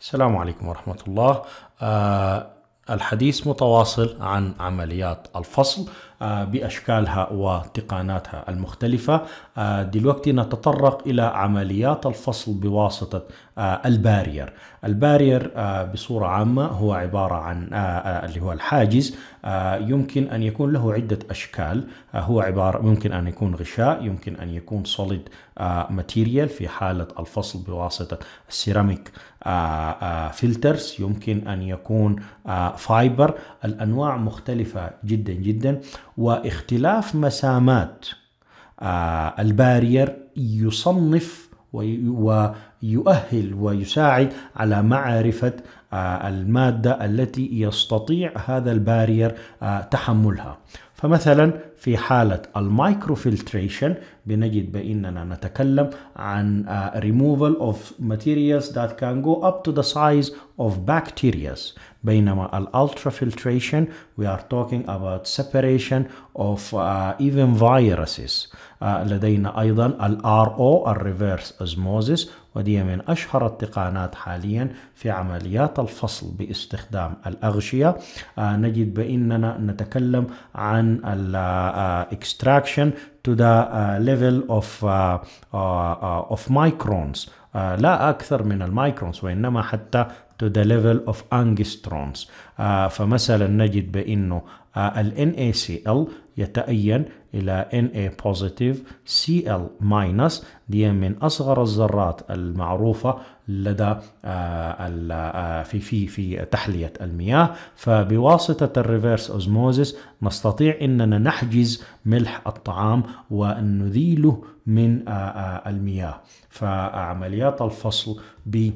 السلام عليكم ورحمة الله آه، الحديث متواصل عن عمليات الفصل آه، بأشكالها وتقاناتها المختلفة آه، دلوقتي نتطرق إلى عمليات الفصل بواسطة آه، البارير البارير بصورة عامة هو عبارة عن اللي هو الحاجز يمكن أن يكون له عدة أشكال هو عبارة ممكن أن يكون غشاء يمكن أن يكون سوليد ماتيريال في حالة الفصل بواسطة السيراميك فلترز يمكن أن يكون فايبر الأنواع مختلفة جدا جدا واختلاف مسامات آه، البارير يصنف ويؤهل ويساعد على معرفة آه، المادة التي يستطيع هذا البارير آه، تحملها فمثلا في حالة المايكروفلتريشن بنجد بأننا نتكلم عن آه، removal of materials that can go up to the size of bacteria بينما الالترافلتريشن we are talking about separation of uh, even viruses uh, لدينا أيضا الRO RO osmosis ودي من أشهر التقانات حاليا في عمليات الفصل باستخدام الأغشية آه، نجد بأننا نتكلم عن آه، extraction to the آه، level of, of microns لا أكثر من المايكرونز وإنما حتى to the level of angstroms آه uh, فمثلا نجد بأنه آه ال NaCl يتأين إلى Na positive Cl minus دي من أصغر الذرات المعروفة لدى uh, في في في تحلية المياه فبواسطة الريفيرس أوزموزيس نستطيع أننا نحجز ملح الطعام ونذيله من المياه فعمليات الفصل ب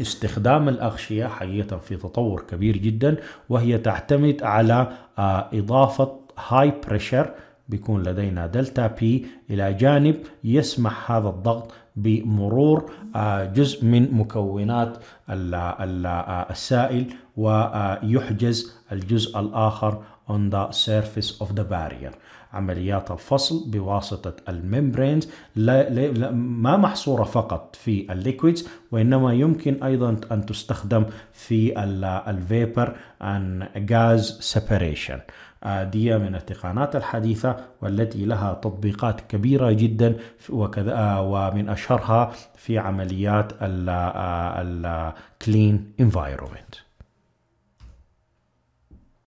استخدام الأغشية حقيقة في تطور كبير جدا وهي تعتمد على آه، إضافة هاي بريشر بيكون لدينا دلتا بي إلى جانب يسمح هذا الضغط بمرور آه، جزء من مكونات آه، السائل ويحجز الجزء الآخر on the surface of the barrier عمليات الفصل بواسطة الممبرينز لا, لا, لا ما محصورة فقط في الليكويدز وإنما يمكن أيضا أن تستخدم في الفيبر أن غاز سيبريشن دي من التقانات الحديثة والتي لها تطبيقات كبيرة جدا وكذا آه، ومن أشهرها في عمليات الكلين آه، environment